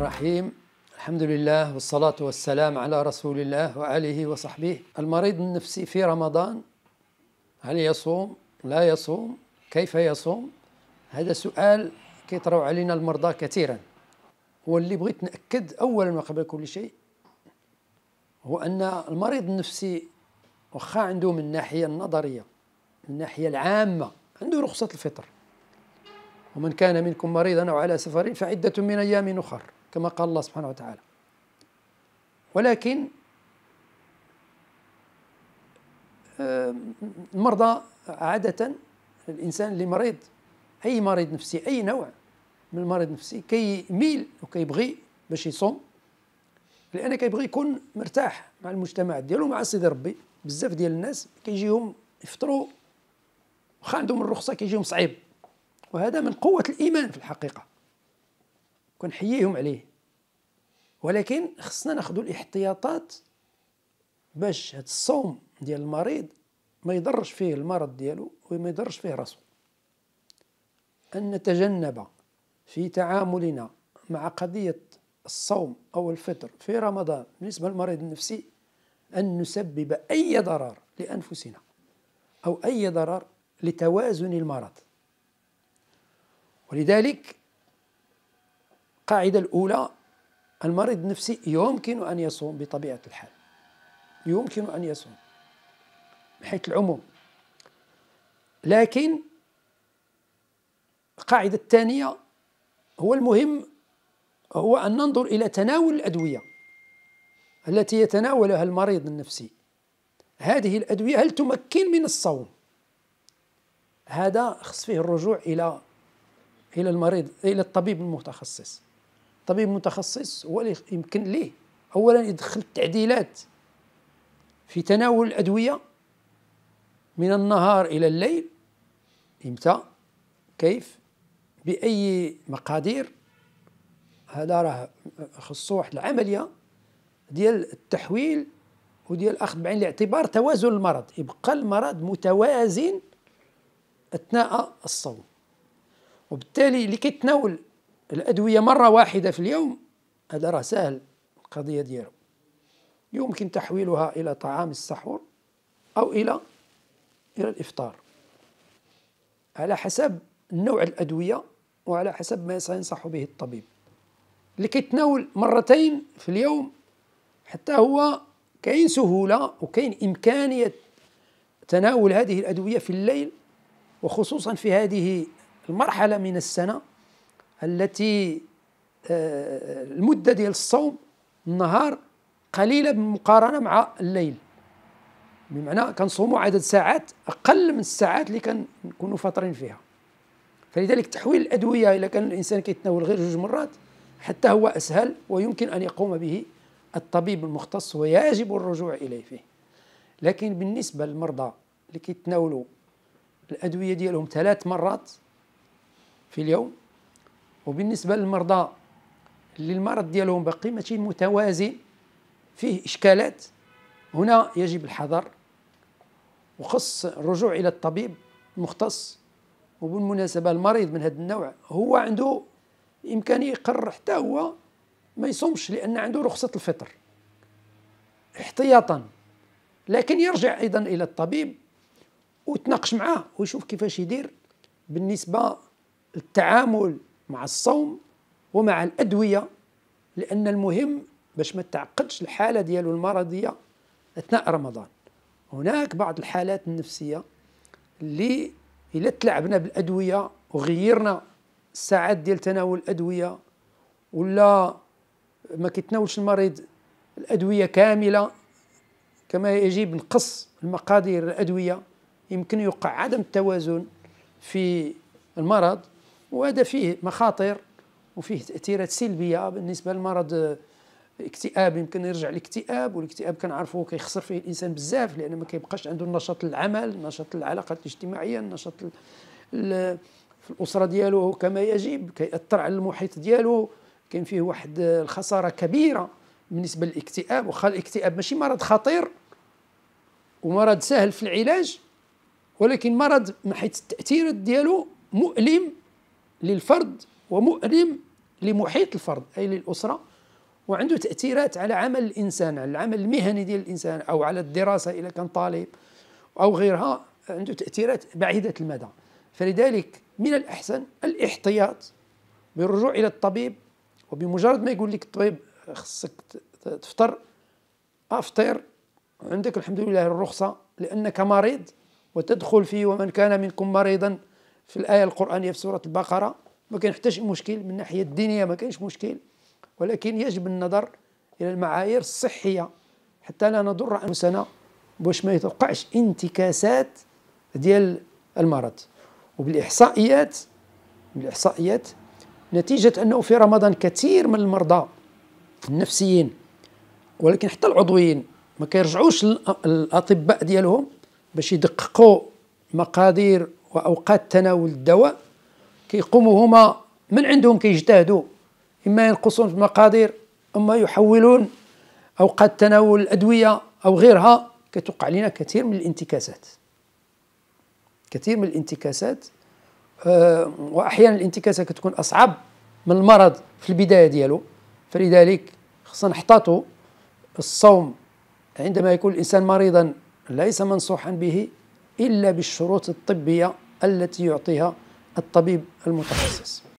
الرحيم الحمد لله والصلاة والسلام على رسول الله وآله وصحبه المريض النفسي في رمضان هل يصوم لا يصوم كيف يصوم هذا سؤال كيطرحوا علينا المرضى كثيرا واللي بغيت نأكد أولا وقبل كل شيء هو أن المريض النفسي وخا عنده من الناحية النظرية من الناحية العامة عنده رخصة الفطر ومن كان منكم مريضا أو على سفر فعدة من أيام أخر كما قال الله سبحانه وتعالى ولكن المرضى آه، عادة الإنسان اللي مريض أي مريض نفسي أي نوع من المرض النفسي كيميل وكيبغي باش يصوم لأنه كيبغي يكون مرتاح مع المجتمع ديالو مع سيدي ربي بزاف ديال الناس كيجيهم يفطروا واخا عندهم الرخصة كيجيهم صعيب وهذا من قوة الإيمان في الحقيقة كنحييهم عليه ولكن خصنا ناخذ الاحتياطات باش هاد الصوم ديال المريض ما يضرش فيه المرض ديالو وما يضرش فيه راسو أن نتجنب في تعاملنا مع قضية الصوم أو الفطر في رمضان بالنسبة للمريض النفسي أن نسبب أي ضرر لأنفسنا أو أي ضرر لتوازن المرض ولذلك القاعدة الأولى المريض النفسي يمكن أن يصوم بطبيعة الحال يمكن أن يصوم من حيث العموم لكن القاعدة الثانية هو المهم هو أن ننظر إلى تناول الأدوية التي يتناولها المريض النفسي هذه الأدوية هل تمكن من الصوم هذا خص فيه الرجوع إلى إلى المريض إلى الطبيب المتخصص طبيب متخصص هو اللي يمكن ليه اولا يدخل التعديلات في تناول الادويه من النهار الى الليل امتى كيف باي مقادير هذا راه خصو واحد العمليه ديال التحويل وديال الاخذ بعين الاعتبار توازن المرض يبقى المرض متوازن اثناء الصوم وبالتالي اللي كيتناول الادويه مره واحده في اليوم هذا راه سهل القضيه ديالو يمكن تحويلها الى طعام السحور او الى الى الافطار على حسب نوع الادويه وعلى حسب ما سينصح به الطبيب اللي كيتناول مرتين في اليوم حتى هو كاين سهوله وكاين امكانيه تناول هذه الادويه في الليل وخصوصا في هذه المرحله من السنه التي آه، المدة ديال الصوم النهار قليلة بالمقارنة مع الليل بمعنى كنصوموا عدد ساعات أقل من الساعات اللي كنكونوا فاطرين فيها فلذلك تحويل الأدوية إذا كان الإنسان كيتناول غير جوج مرات حتى هو أسهل ويمكن أن يقوم به الطبيب المختص ويجب الرجوع إليه فيه لكن بالنسبة للمرضى اللي كيتناولوا الأدوية ديالهم ثلاث مرات في اليوم وبالنسبه للمرضى اللي المرض ديالهم باقي ماشي متوازن فيه اشكالات هنا يجب الحذر وخص الرجوع الى الطبيب المختص وبالمناسبه المريض من هذا النوع هو عنده امكانيه يقرر حتى هو ما يصومش لان عنده رخصه الفطر احتياطا لكن يرجع ايضا الى الطبيب وتناقش معاه ويشوف كيفاش يدير بالنسبه للتعامل مع الصوم ومع الادويه لان المهم باش ما تعقدش الحاله ديالو المرضيه اثناء رمضان هناك بعض الحالات النفسيه اللي الا تلعبنا بالادويه وغيرنا الساعات ديال تناول الادويه ولا ما كيتناولش المريض الادويه كامله كما يجب نقص المقادير الادويه يمكن يوقع عدم التوازن في المرض وهذا فيه مخاطر وفيه تاثيرات سلبيه بالنسبه لمرض الاكتئاب يمكن يرجع الاكتئاب والاكتئاب كنعرفوه كيخسر فيه الانسان بزاف لان ما كيبقاش عنده النشاط العمل النشاط العلاقات الاجتماعيه النشاط في الاسره ديالو كما يجب كيأثر على المحيط ديالو كاين فيه واحد الخساره كبيره بالنسبه للاكتئاب واخا الاكتئاب ماشي مرض خطير ومرض سهل في العلاج ولكن مرض من حيث التاثيرات ديالو مؤلم للفرد ومؤلم لمحيط الفرد أي للأسرة وعنده تأثيرات على عمل الإنسان على العمل المهني ديال الإنسان أو على الدراسة إذا كان طالب أو غيرها عنده تأثيرات بعيدة المدى فلذلك من الأحسن الاحتياط بالرجوع إلى الطبيب وبمجرد ما يقول لك الطبيب خصك تفطر افطر عندك الحمد لله الرخصه لانك مريض وتدخل في ومن كان منكم مريضا في الآية القرآنية في سورة البقرة ما كان حتى شي مشكل من الناحية الدينية ما كانش مشكل ولكن يجب النظر إلى المعايير الصحية حتى لا نضر أنفسنا باش ما يتوقعش انتكاسات ديال المرض وبالإحصائيات بالإحصائيات نتيجة أنه في رمضان كثير من المرضى النفسيين ولكن حتى العضويين ما كيرجعوش الأطباء ديالهم باش يدققوا مقادير واوقات تناول الدواء كيقوموا هما من عندهم كيجتهدوا اما ينقصون في المقادير اما يحولون اوقات تناول الادويه او غيرها كتوقع لنا كثير من الانتكاسات كثير من الانتكاسات آه، واحيانا الانتكاسه كتكون اصعب من المرض في البدايه ديالو فلذلك خصنا نحتاطوا الصوم عندما يكون الانسان مريضا ليس منصوحا به إلا بالشروط الطبية التي يعطيها الطبيب المتخصص